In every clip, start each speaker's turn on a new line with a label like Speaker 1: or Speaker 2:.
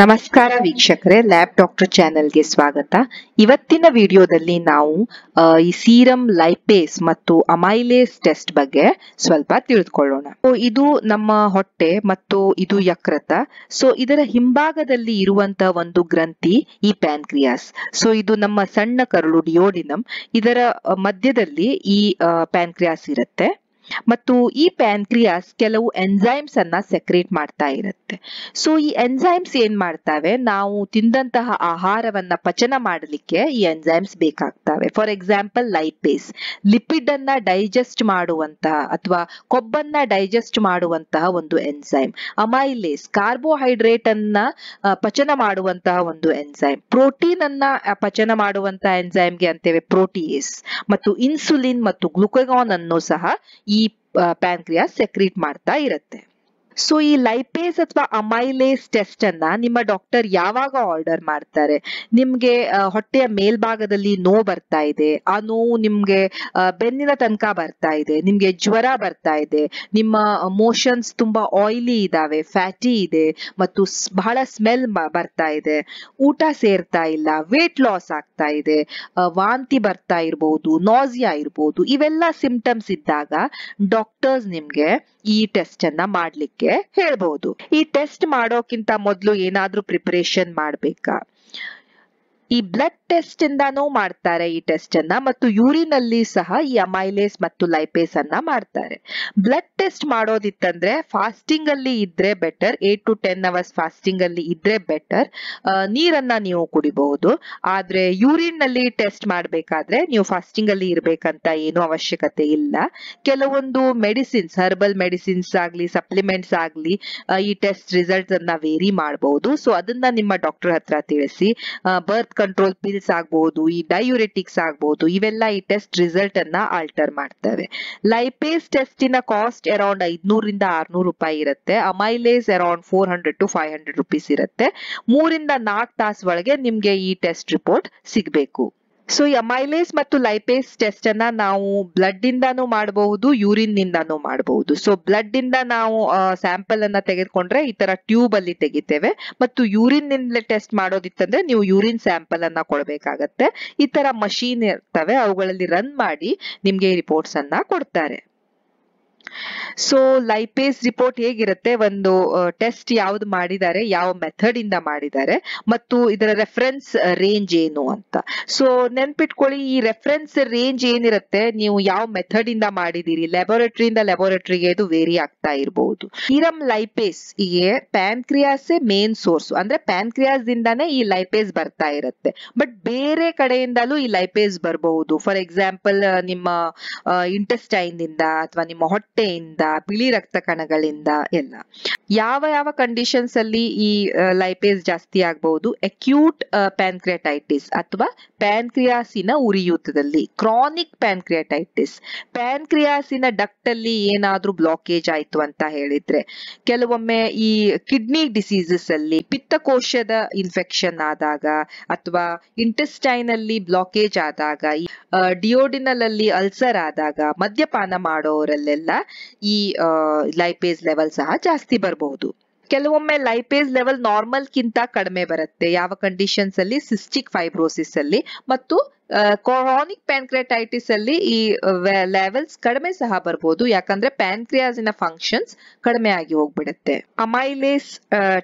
Speaker 1: ನಮಸ್ಕಾರ ವೀಕ್ಷಕರೇ lab doctor ಚಾನೆಲ್ಗೆ ಸ್ವಾಗತ ಇವತ್ತಿನ ವಿಡಿಯೋದಲ್ಲಿ ನಾವು ಈ ಸೀರಮ್ ಲೈಪೇಸ್ ಮತ್ತು ಅಮೈಲೇಸ್ ಟೆಸ್ಟ್ ಬಗ್ಗೆ ಸ್ವಲ್ಪ ತಿಳಿದುಕೊಳ್ಳೋಣ ಇದು ನಮ್ಮ ಹೊಟ್ಟೆ ಮತ್ತು ಇದು ಯಕೃತ ಸೊ ಇದರ ಹಿಂಭಾಗದಲ್ಲಿ ಇರುವಂತಹ ಒಂದು ಗ್ರಂಥಿ ಈ ಪ್ಯಾನ್ಕ್ರಿಯಾಸ್ ಸೊ ಇದು ನಮ್ಮ ಸಣ್ಣ ಕರುಳು ಡಿಯೋಡಿನಮ್ ಇದರ ಮಧ್ಯದಲ್ಲಿ ಈ ಪ್ಯಾನ್ಕ್ರಿಯಾಸ್ ಇರುತ್ತೆ ಮತ್ತು ಈ ಪ್ಯಾನ್ಕ್ರಿಯಾಸ್ ಕೆಲವು ಎನ್ಸೈಮ್ಸ್ ಅನ್ನ ಸೆಕ್ರೇಟ್ ಮಾಡ್ತಾ ಇರುತ್ತೆ ಸೊ ಈ ಎನ್ಸೈಮ್ಸ್ ಏನ್ ಮಾಡ್ತಾವೆ ನಾವು ತಿಂದಂತಹ ಆಹಾರವನ್ನ ಪಚನ ಮಾಡಲಿಕ್ಕೆ ಈ ಎನ್ಸೈಮ್ಸ್ ಬೇಕಾಗ್ತವೆ ಫಾರ್ ಎಕ್ಸಾಂಪಲ್ ಲೈಪೇಸ್ ಲಿಪಿಡ್ ಅನ್ನ ಡೈಜೆಸ್ಟ್ ಮಾಡುವಂತಹ ಅಥವಾ ಕೊಬ್ಬನ್ನ ಡೈಜೆಸ್ಟ್ ಮಾಡುವಂತಹ ಒಂದು ಎನ್ಸೈಮ್ ಅಮೈಲೇಸ್ ಕಾರ್ಬೋಹೈಡ್ರೇಟ್ ಅನ್ನ ಪಚನ ಮಾಡುವಂತಹ ಒಂದು ಎನ್ಸೈಮ್ ಪ್ರೋಟೀನ್ ಅನ್ನ ಪಚನ ಮಾಡುವಂತಹ ಎನ್ಸೈಮ್ಗೆ ಅಂತೇವೆ ಪ್ರೋಟೀಸ್ ಮತ್ತು ಇನ್ಸುಲಿನ್ ಮತ್ತು ಗ್ಲುಕಗಾನ್ ಅನ್ನು ಸಹ ಈ ಈ ಪ್ಯಾಂಕ್ರಿಯಾಸ್ ಸೆಕ್ರೀಟ್ ಮಾಡ್ತಾ ಇರುತ್ತೆ ಸೊ ಈ ಲೈಪೇಸ್ ಅಥವಾ ಅಮೈಲೇಸ್ ಟೆಸ್ಟ್ ಅನ್ನ ನಿಮ್ಮ ಡಾಕ್ಟರ್ ಯಾವಾಗ ಆರ್ಡರ್ ಮಾಡ್ತಾರೆ ನಿಮ್ಗೆ ಹೊಟ್ಟೆಯ ಮೇಲ್ಭಾಗದಲ್ಲಿ ನೋವು ಬರ್ತಾ ಇದೆ ಆ ನೋವು ನಿಮ್ಗೆ ಬೆನ್ನಿನ ತನಕ ಬರ್ತಾ ಇದೆ ನಿಮ್ಗೆ ಜ್ವರ ಬರ್ತಾ ಇದೆ ನಿಮ್ಮ ಮೋಷನ್ಸ್ ತುಂಬಾ ಆಯಿಲಿ ಇದಾವೆ ಫ್ಯಾಟಿ ಇದೆ ಮತ್ತು ಬಹಳ ಸ್ಮೆಲ್ ಬರ್ತಾ ಇದೆ ಊಟ ಸೇರ್ತಾ ಇಲ್ಲ ವೇಟ್ ಲಾಸ್ ಆಗ್ತಾ ಇದೆ ವಾಂತಿ ಬರ್ತಾ ಇರಬಹುದು ನಾಸಿಯಾ ಇರಬಹುದು ಇವೆಲ್ಲ ಸಿಂಪ್ಟಮ್ಸ್ ಇದ್ದಾಗ ಡಾಕ್ಟರ್ಸ್ ನಿಮ್ಗೆ ಈ ಟೆಸ್ಟ್ ಅನ್ನ ಮಾಡ್ಲಿಕ್ಕೆ ಬಗ್ಗೆ ಹೇಳ್ಬಹುದು ಈ ಟೆಸ್ಟ್ ಮಾಡೋಕ್ಕಿಂತ ಮೊದಲು ಏನಾದ್ರೂ ಪ್ರಿಪರೇಷನ್ ಮಾಡ್ಬೇಕಾ ಈ ಬ್ಲಡ್ ಟೆಸ್ಟ್ ಇಂದಾನೂ ಮಾಡ್ತಾರೆ ಈ ಟೆಸ್ಟ್ ಅನ್ನ ಮತ್ತು ಯೂರಿನ್ ಅಲ್ಲಿ ಸಹ ಈ ಅಮೈಲೇಸ್ ಮತ್ತು ಲೈಪೇಸ್ ಅನ್ನ ಮಾಡ್ತಾರೆ ಬ್ಲಡ್ ಟೆಸ್ಟ್ ಮಾಡೋದಿತ್ತಂದ್ರೆ ಫಾಸ್ಟಿಂಗ್ ಅಲ್ಲಿ ಇದ್ರೆ better eight to ten hours fasting ಅಲ್ಲಿ ಇದ್ರೆ ಬೆಟರ್ ನೀರನ್ನ ನೀವು ಕುಡಿಬಹುದು ಆದ್ರೆ ಯೂರಿನ್ ನಲ್ಲಿ ಟೆಸ್ಟ್ ಮಾಡಬೇಕಾದ್ರೆ ನೀವು ಫಾಸ್ಟಿಂಗ್ ಅಲ್ಲಿ ಇರ್ಬೇಕಂತ ಏನು ಅವಶ್ಯಕತೆ ಇಲ್ಲ ಕೆಲವೊಂದು ಮೆಡಿಸಿನ್ಸ್ ಹರ್ಬಲ್ ಮೆಡಿಸಿನ್ಸ್ ಆಗ್ಲಿ ಸಪ್ಲಿಮೆಂಟ್ಸ್ ಆಗ್ಲಿ ಈ ಟೆಸ್ಟ್ ರಿಸಲ್ಟ್ಸ್ ಅನ್ನ ವೇರಿ ಮಾಡಬಹುದು ಸೊ ಅದನ್ನ ನಿಮ್ಮ ಡಾಕ್ಟರ್ ಹತ್ರ ತಿಳಿಸಿ ಬರ್ತ್ ಕಂಟ್ರೋಲ್ ಪಿಲ್ ಪಿಲ್ಸ್ ಆಗ್ಬಹುದು ಈ ಡಯೂರೆಟಿಕ್ಸ್ ಆಗ್ಬಹುದು ಇವೆಲ್ಲ ಈ ಟೆಸ್ಟ್ ರಿಸಲ್ಟ್ ಅನ್ನ ಆಲ್ಟರ್ ಮಾಡ್ತವೆ ಲೈಪೇಸ್ ಇನ ಕಾಸ್ಟ್ ಅರೌಂಡ್ ಐದ್ನೂರಿಂದ ಆರ್ನೂರು ರೂಪಾಯಿ ಇರುತ್ತೆ amylase around four hundred to five hundred rupees ಇರುತ್ತೆ ಮೂರಿಂದ ನಾಲ್ಕು ತಾಸು ಒಳಗೆ ನಿಮ್ಗೆ ಈ ಟೆಸ್ಟ್ ರಿಪೋರ್ಟ್ ಸಿಗ್ಬೇಕು ಸೊ ಈ ಅಮೈಲೇಸ್ ಮತ್ತು ಲೈಪೇಸ್ ಟೆಸ್ಟ್ ಅನ್ನ ನಾವು ಬ್ಲಡ್ ಇಂದಾನು ಮಾಡಬಹುದು ಯೂರಿನ್ ನಿಂದಾನು ಮಾಡಬಹುದು ಸೊ ಬ್ಲಡ್ ಇಂದ ನಾವು ಸ್ಯಾಂಪಲ್ ಅನ್ನ ತೆಗೆದುಕೊಂಡ್ರೆ ಈ ತರ ಟ್ಯೂಬ್ ಅಲ್ಲಿ ತೆಗಿತೇವೆ ಮತ್ತು ಯೂರಿನ್ ನಿಂದಲೇ ಟೆಸ್ಟ್ ಮಾಡೋದಿತ್ತಂದ್ರೆ ನೀವು ಯೂರಿನ್ ಸ್ಯಾಂಪಲ್ ಅನ್ನ ಕೊಡಬೇಕಾಗತ್ತೆ ಈ ತರ ಮಷೀನ್ ಇರ್ತವೆ ಅವುಗಳಲ್ಲಿ ರನ್ ಮಾಡಿ ನಿಮ್ಗೆ ರಿಪೋರ್ಟ್ಸ್ ಅನ್ನ ಕೊಡ್ತಾರೆ ಸೊ ಲೈಪೇಸ್ ರಿಪೋರ್ಟ್ ಹೇಗಿರುತ್ತೆ ಒಂದು ಟೆಸ್ಟ್ ಯಾವ್ದು ಮಾಡಿದ್ದಾರೆ ಯಾವ ಮೆಥಡ್ ಇಂದ ಮಾಡಿದ್ದಾರೆ ಮತ್ತು ಇದರ ರೆಫರೆನ್ಸ್ ರೇಂಜ್ ಏನು ಅಂತ ಸೊ ನೆನ್ಪಿಟ್ಕೊಳ್ಳಿ ಈ ರೆಫರೆನ್ಸ್ ರೇಂಜ್ ಏನಿರುತ್ತೆ ನೀವು ಯಾವ ಮೆಥಡ್ ಇಂದ ಮಾಡಿದಿರಿ ಇಂದ ಗೆ ಇದು ವೇರಿ ಆಗ್ತಾ ಇರಬಹುದು ಸೀರಮ್ ಲೈಪೇಸ್ ಗೆ ಕ್ರಿಯಾಸ್ ಮೇನ್ ಸೋರ್ಸ್ ಅಂದ್ರೆ ಪ್ಯಾನ್ಕ್ರಿಯಾಸ್ ದಿಂದಾನೇ ಈ ಲೈಪೇಸ್ ಬರ್ತಾ ಇರುತ್ತೆ ಬಟ್ ಬೇರೆ ಕಡೆಯಿಂದಲೂ ಈ ಲೈಪೇಸ್ ಬರಬಹುದು ಫಾರ್ ಎಕ್ಸಾಂಪಲ್ ನಿಮ್ಮ ಇಂಟೆಸ್ಟೈನ್ ಇಂದ ಅಥವಾ ನಿಮ್ಮ ಹೊಟ್ಟೆ ಹೊಟ್ಟೆಯಿಂದ ಬಿಳಿ ರಕ್ತ ಕಣಗಳಿಂದ ಎಲ್ಲ ಯಾವ ಯಾವ ಕಂಡೀಷನ್ಸ್ ಅಲ್ಲಿ ಈ ಲೈಪೇಸ್ ಜಾಸ್ತಿ ಆಗಬಹುದು ಅಕ್ಯೂಟ್ ಪ್ಯಾನ್ಕ್ರಿಯಾಟೈಟಿಸ್ ಅಥವಾ ಪ್ಯಾನ್ಕ್ರಿಯಾಸಿನ ಉರಿಯೂತದಲ್ಲಿ ಕ್ರಾನಿಕ್ ಪ್ಯಾನ್ಕ್ರಿಯಾಟೈಟಿಸ್ ಪ್ಯಾನ್ಕ್ರಿಯಾಸಿನ ಡಕ್ಟ್ ಅಲ್ಲಿ ಏನಾದ್ರೂ ಬ್ಲಾಕೇಜ್ ಆಯ್ತು ಅಂತ ಹೇಳಿದ್ರೆ ಕೆಲವೊಮ್ಮೆ ಈ ಕಿಡ್ನಿ ಡಿಸೀಸಸ್ ಅಲ್ಲಿ ಪಿತ್ತಕೋಶದ ಇನ್ಫೆಕ್ಷನ್ ಆದಾಗ ಅಥವಾ ಇಂಟೆಸ್ಟೈನ್ ಅಲ್ಲಿ ಬ್ಲಾಕೇಜ್ ಆದಾಗ ಡಿಯೋಡಿನಲ್ ಅಲ್ಲಿ ಅಲ್ಸರ್ ಆದಾಗ ಮದ್ಯಪಾನ ಮಾಡೋರಲ್ಲೆಲ್ಲ ಈ ಲೈಪೇಜ್ ಲೆವೆಲ್ ಸಹ ಜಾಸ್ತಿ ಬರಬಹುದು ಕೆಲವೊಮ್ಮೆ ಲೈಪೇಜ್ ಲೆವೆಲ್ ನಾರ್ಮಲ್ ಕಿಂತ ಕಡಿಮೆ ಬರುತ್ತೆ ಯಾವ ಕಂಡೀಷನ್ಸ್ ಅಲ್ಲಿ ಸಿಸ್ಟಿಕ್ ಫೈಬ್ರೋಸಿಸ್ ಅಲ್ಲಿ ಮತ್ತು ಕೋರಾನಿಕ್ ಪ್ಯಾನ್ಕ್ರೆಟೈಟಿಸ್ ಅಲ್ಲಿ ಈ ಲೆವೆಲ್ಸ್ ಕಡಿಮೆ ಸಹ ಬರಬಹುದು ಯಾಕಂದ್ರೆ ಪ್ಯಾನ್ಕ್ರಿಯಾಸಿನ ಫಂಕ್ಷನ್ಸ್ ಕಡಿಮೆ ಆಗಿ ಹೋಗ್ಬಿಡುತ್ತೆ ಅಮೈಲೇಸ್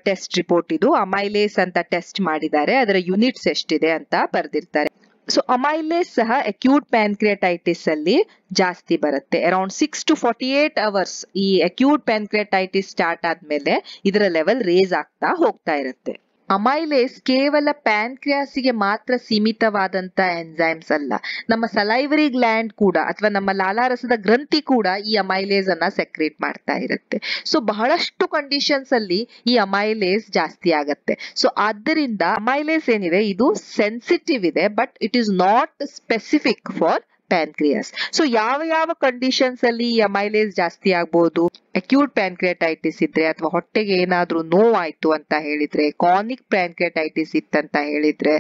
Speaker 1: ಟೆಸ್ಟ್ ರಿಪೋರ್ಟ್ ಇದು ಅಮೈಲೇಸ್ ಅಂತ ಟೆಸ್ಟ್ ಮಾಡಿದ್ದಾರೆ ಅದರ ಯೂನಿಟ್ಸ್ ಎಷ್ಟಿದೆ ಅಂತ ಬರೆದಿರ್ತಾರೆ ಸೊ ಅಮೈಲೇಸ್ ಸಹ ಅಕ್ಯೂಟ್ ಪ್ಯಾನ್ಕ್ರಿಯಟೈಟಿಸ್ ಅಲ್ಲಿ ಜಾಸ್ತಿ ಬರುತ್ತೆ around six to forty eight hours ಈ ಅಕ್ಯೂಟ್ ಪ್ಯಾನ್ಕ್ರಿಯಟೈಟಿಸ್ ಸ್ಟಾರ್ಟ್ ಆದ್ಮೇಲೆ ಇದರ ಲೆವೆಲ್ ರೇಸ್ ಆಗ್ತಾ ಹೋಗ್ತಾ ಇರುತ್ತೆ ಅಮೈಲೇಸ್ ಕೇವಲ ಪ್ಯಾನ್ಕ್ರಿಯಾಸಿಗೆ ಮಾತ್ರ ಸೀಮಿತವಾದಂತ ಎನ್ಸೈಮ್ಸ್ ಅಲ್ಲ ನಮ್ಮ ಸಲೈವರಿ ಗ್ಲ್ಯಾಂಡ್ ಕೂಡ ಅಥವಾ ನಮ್ಮ ಲಾಲಾರಸದ ಗ್ರಂಥಿ ಕೂಡ ಈ ಅಮೈಲೇಸ್ ಅನ್ನ ಸೆಕ್ರೇಟ್ ಮಾಡ್ತಾ ಇರುತ್ತೆ ಸೊ ಬಹಳಷ್ಟು ಕಂಡೀಷನ್ಸ್ ಅಲ್ಲಿ ಈ ಅಮೈಲೇಸ್ ಜಾಸ್ತಿ ಆಗತ್ತೆ ಸೊ ಆದ್ದರಿಂದ ಅಮೈಲೇಸ್ ಏನಿದೆ ಇದು ಸೆನ್ಸಿಟಿವ್ ಇದೆ but it is not specific for pancreas so ಯಾವ ಯಾವ ಕಂಡೀಷನ್ಸ್ ಅಲ್ಲಿ ಅಮೈಲೇಸ್ ಜಾಸ್ತಿ ಆಗ್ಬಹುದು ಅಕ್ಯೂಟ್ ಪ್ಯಾನ್ಕ್ರಿಯಾಟೈಟಿಸ್ ಇದ್ರೆ ಅಥವಾ ಹೊಟ್ಟೆಗೆ ಏನಾದ್ರೂ ಆಯ್ತು ಅಂತ ಹೇಳಿದ್ರೆ ಕಾನಿಕ್ ಪ್ಯಾನ್ಕ್ರಿಯಾಟೈಟಿಸ್ ಇತ್ತಂತ ಹೇಳಿದ್ರೆ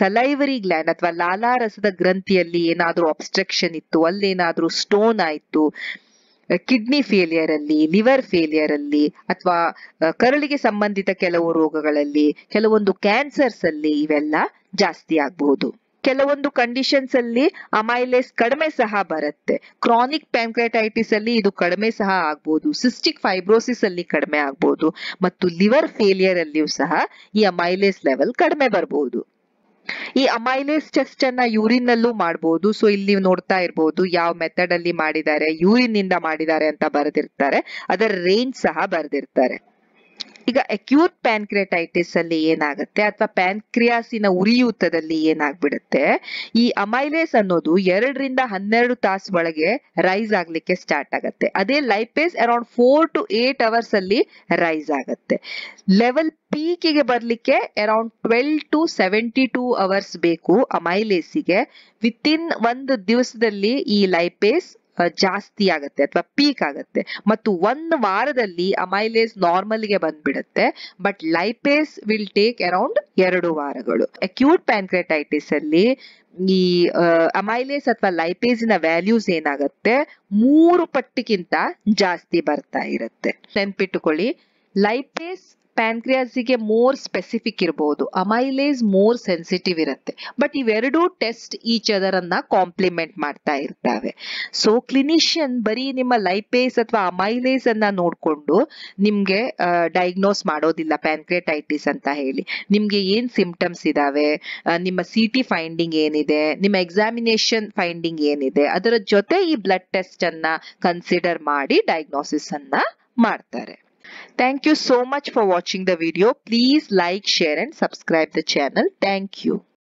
Speaker 1: ಸಲೈವರಿ ಗ್ಲ್ಯಾಂಡ್ ಅಥವಾ ಲಾಲಾರಸದ ಗ್ರಂಥಿಯಲ್ಲಿ ಏನಾದ್ರೂ ಅಬ್ಸ್ಟ್ರಕ್ಷನ್ ಇತ್ತು ಅಲ್ಲೇನಾದ್ರೂ ಸ್ಟೋನ್ ಆಯ್ತು ಕಿಡ್ನಿ ಫೇಲಿಯರ್ ಅಲ್ಲಿ ಲಿವರ್ ಫೇಲಿಯರ್ ಅಲ್ಲಿ ಅಥವಾ ಕರಳಿಗೆ ಸಂಬಂಧಿತ ಕೆಲವು ರೋಗಗಳಲ್ಲಿ ಕೆಲವೊಂದು ಕ್ಯಾನ್ಸರ್ಸ್ ಅಲ್ಲಿ ಇವೆಲ್ಲ ಜಾಸ್ತಿ ಆಗ್ಬಹುದು ಕೆಲವೊಂದು ಕಂಡೀಷನ್ಸ್ ಅಲ್ಲಿ ಅಮೈಲೇಸ್ ಕಡಿಮೆ ಸಹ ಬರುತ್ತೆ ಕ್ರಾನಿಕ್ ಪ್ಯಾಂಕ್ರೆಟೈಟಿಸ್ ಅಲ್ಲಿ ಇದು ಕಡಿಮೆ ಸಹ ಆಗ್ಬೋದು ಸಿಸ್ಟಿಕ್ ಫೈಬ್ರೋಸಿಸ್ ಅಲ್ಲಿ ಕಡಿಮೆ ಆಗ್ಬೋದು ಮತ್ತು ಲಿವರ್ ಫೇಲಿಯರ್ ಅಲ್ಲಿಯೂ ಸಹ ಈ ಅಮೈಲೇಸ್ ಲೆವೆಲ್ ಕಡಿಮೆ ಬರಬಹುದು ಈ ಅಮೈಲೇಸ್ ಟೆಸ್ಟ್ ಅನ್ನ ಯೂರಿನ್ ಅಲ್ಲೂ ಮಾಡಬಹುದು ಸೊ ಇಲ್ಲಿ ನೋಡ್ತಾ ಇರಬಹುದು ಯಾವ ಮೆಥಡ್ ಅಲ್ಲಿ ಮಾಡಿದ್ದಾರೆ ಯೂರಿನ್ ಇಂದ ಮಾಡಿದ್ದಾರೆ ಅಂತ ಬರೆದಿರ್ತಾರೆ ಅದರ ರೇಂಜ್ ಸಹ ಬರೆದಿರ್ತಾರೆ ಈಗ ಅಕ್ಯೂಟ್ ಪ್ಯಾನ್ಕ್ರಿಯಾಟೈಟಿಸ್ ಅಲ್ಲಿ ಏನಾಗುತ್ತೆ ಅಥವಾ ಪ್ಯಾನ್ಕ್ರಿಯಾಸಿನ ಉರಿಯೂತದಲ್ಲಿ ಏನಾಗ್ಬಿಡುತ್ತೆ ಈ ಅಮೈಲೇಸ್ ಅನ್ನೋದು ಎರಡರಿಂದ ಹನ್ನೆರಡು ತಾಸು ಒಳಗೆ ರೈಸ್ ಆಗ್ಲಿಕ್ಕೆ ಸ್ಟಾರ್ಟ್ ಆಗುತ್ತೆ ಅದೇ lipase around four to eight hours ಅಲ್ಲಿ ರೈಸ್ ಆಗುತ್ತೆ ಲೆವೆಲ್ ಪೀಕಿಗೆ ಬರ್ಲಿಕ್ಕೆ around twelve to seventy two hours ಬೇಕು ಅಮೈಲೇಸಿಗೆ ವಿತ್ ಇನ್ ಒಂದು ದಿವಸದಲ್ಲಿ ಈ ಲೈಪೇಸ್ ಜಾಸ್ತಿ ಆಗುತ್ತೆ ಅಥವಾ ಪೀಕ್ ಆಗುತ್ತೆ ಮತ್ತು ಒಂದು ವಾರದಲ್ಲಿ ಅಮೈಲೇಸ್ ನಾರ್ಮಲ್ಗೆ ಬಂದ್ಬಿಡುತ್ತೆ but lipase will take around ಎರಡು ವಾರಗಳು ಅಕ್ಯೂಟ್ ಪ್ಯಾನ್ಕ್ರೆಟೈಟಿಸ್ ಅಲ್ಲಿ ಈ ಅಮೈಲೇಸ್ ಅಥವಾ ನ ವ್ಯಾಲ್ಯೂಸ್ ಏನಾಗುತ್ತೆ ಮೂರು ಪಟ್ಟಿಗಿಂತ ಜಾಸ್ತಿ ಬರ್ತಾ ಇರುತ್ತೆ ನೆನ್ಪಿಟ್ಟುಕೊಳ್ಳಿ ಲೈಪೇಸ್ ಪ್ಯಾನ್ಕ್ರಿಯಾಸಿಗೆ ಮೋರ್ ಸ್ಪೆಸಿಫಿಕ್ ಇರಬಹುದು ಅಮೈಲೇಸ್ ಮೋರ್ ಸೆನ್ಸಿಟಿವ್ ಇರುತ್ತೆ ಬಟ್ ಇವೆರಡೂ ಟೆಸ್ಟ್ ಈಚ್ ಅದರನ್ನ ಕಾಂಪ್ಲಿಮೆಂಟ್ ಮಾಡ್ತಾ ಇರ್ತವೆ ಸೊ ಕ್ಲಿನಿಷಿಯನ್ ಬರೀ ನಿಮ್ಮ ಲೈಪೇಸ್ ಅಥವಾ ಅಮೈಲೇಸ್ ಅನ್ನ ನೋಡಿಕೊಂಡು ನಿಮ್ಗೆ ಡಯಾಗ್ನೋಸ್ ಮಾಡೋದಿಲ್ಲ ಪ್ಯಾನ್ಕ್ರಿಯಟೈಟಿಸ್ ಅಂತ ಹೇಳಿ ನಿಮ್ಗೆ ಏನ್ ಸಿಂಪ್ಟಮ್ಸ್ ಇದಾವೆ ನಿಮ್ಮ ಸಿಟಿ ಫೈಂಡಿಂಗ್ ಏನಿದೆ ನಿಮ್ಮ ಎಕ್ಸಾಮಿನೇಷನ್ ಫೈಂಡಿಂಗ್ ಏನಿದೆ ಅದರ ಜೊತೆ ಈ ಬ್ಲಡ್ ಟೆಸ್ಟ್ ಅನ್ನ ಕನ್ಸಿಡರ್ ಮಾಡಿ ಡಯಾಗ್ನೋಸಿಸ್ ಅನ್ನ ಮಾಡ್ತಾರೆ Thank you so much for watching the video. Please like, share and subscribe the channel. Thank you.